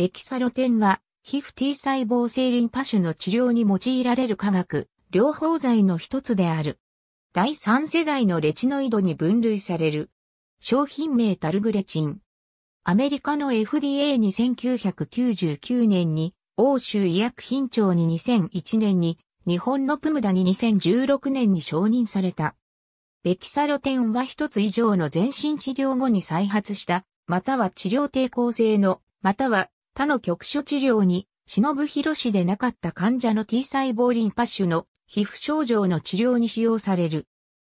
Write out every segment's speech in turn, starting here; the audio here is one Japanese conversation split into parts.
ベキサロテンは、皮膚 T 細胞性リンパ腫の治療に用いられる化学、療法剤の一つである。第三世代のレチノイドに分類される。商品名タルグレチン。アメリカの FDA に1999年に、欧州医薬品庁に2001年に、日本のプムダに2016年に承認された。ベキサロテンは一つ以上の全身治療後に再発した、または治療抵抗性の、または他の局所治療に、忍広氏でなかった患者の T 細胞リンパ腫の皮膚症状の治療に使用される。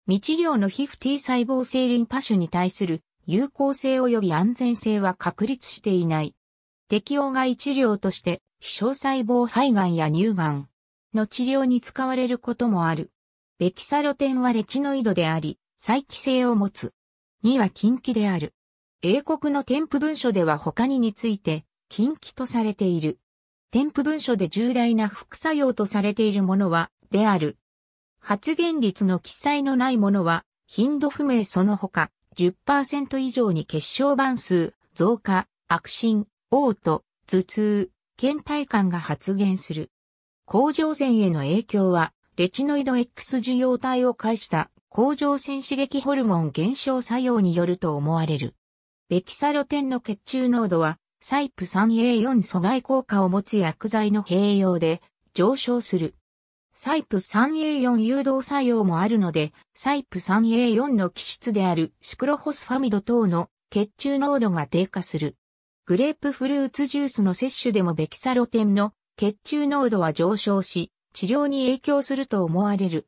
未治療の皮膚 T 細胞性リンパ腫に対する有効性及び安全性は確立していない。適応外治療として、非小細胞肺がんや乳がんの治療に使われることもある。ベキサロテンはレチノイドであり、再帰性を持つ。2は禁忌である。英国の添付文書では他にについて、禁忌とされている。添付文書で重大な副作用とされているものは、である。発言率の記載のないものは、頻度不明その他、10%以上に結晶板数、増加、悪心、嘔吐、頭痛、倦怠感が発現する。甲状腺への影響は、レチノイド X 受容体を介した甲状腺刺激ホルモン減少作用によると思われる。ベキサロテンの血中濃度はサイプ 3A4 阻害効果を持つ薬剤の併用で上昇する。サイプ 3A4 誘導作用もあるので、サイプ 3A4 の基質であるシクロホスファミド等の血中濃度が低下する。グレープフルーツジュースの摂取でもベキサロテンの血中濃度は上昇し、治療に影響すると思われる。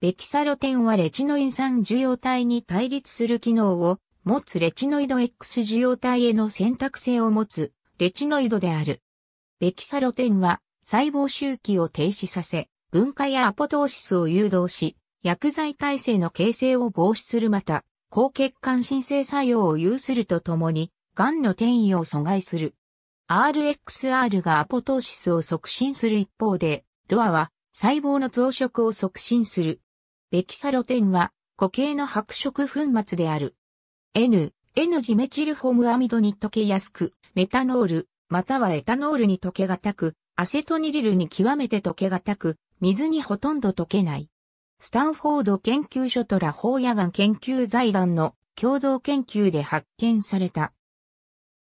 ベキサロテンはレチノイン酸受容体に対立する機能を持つレチノイド X 受容体への選択性を持つレチノイドである。ベキサロテンは細胞周期を停止させ、分解やアポトーシスを誘導し、薬剤耐性の形成を防止するまた、高血管新生作用を有するとともに、癌の転移を阻害する。RXR がアポトーシスを促進する一方で、ロアは細胞の増殖を促進する。ベキサロテンは固形の白色粉末である。N、N ジメチルホムアミドに溶けやすく、メタノール、またはエタノールに溶けがたく、アセトニリルに極めて溶けがたく、水にほとんど溶けない。スタンフォード研究所とラホーヤガン研究財団の共同研究で発見された。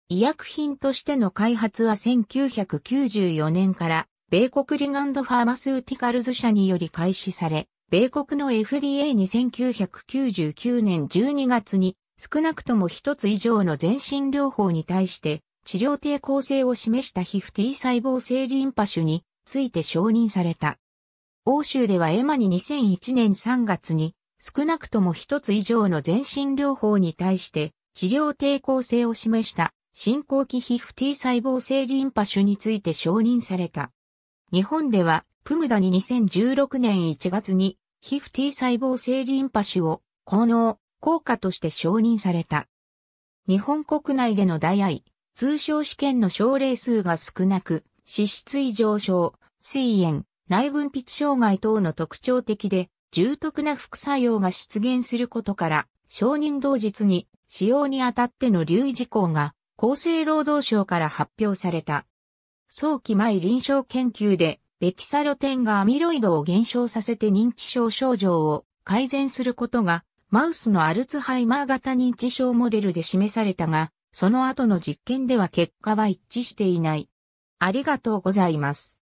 医薬品としての開発は1994年から米国リガンドファーマスーティカルズ社により開始され、米国の FDA に1999年12月に少なくとも一つ以上の全身療法に対して治療抵抗性を示した皮膚 T 細胞性リンパ腫について承認された。欧州ではエマに2001年3月に少なくとも一つ以上の全身療法に対して治療抵抗性を示した進行期皮膚 T 細胞性リンパ腫について承認された。日本ではプムダに2016年1月に皮膚 T 細胞性リンパ腫を、効能、効果として承認された。日本国内での大愛、通称試験の症例数が少なく、脂質異常症、水炎、内分泌障害等の特徴的で、重篤な副作用が出現することから、承認同日に使用にあたっての留意事項が厚生労働省から発表された。早期前臨床研究で、ベキサロテンがアミロイドを減少させて認知症症状を改善することがマウスのアルツハイマー型認知症モデルで示されたが、その後の実験では結果は一致していない。ありがとうございます。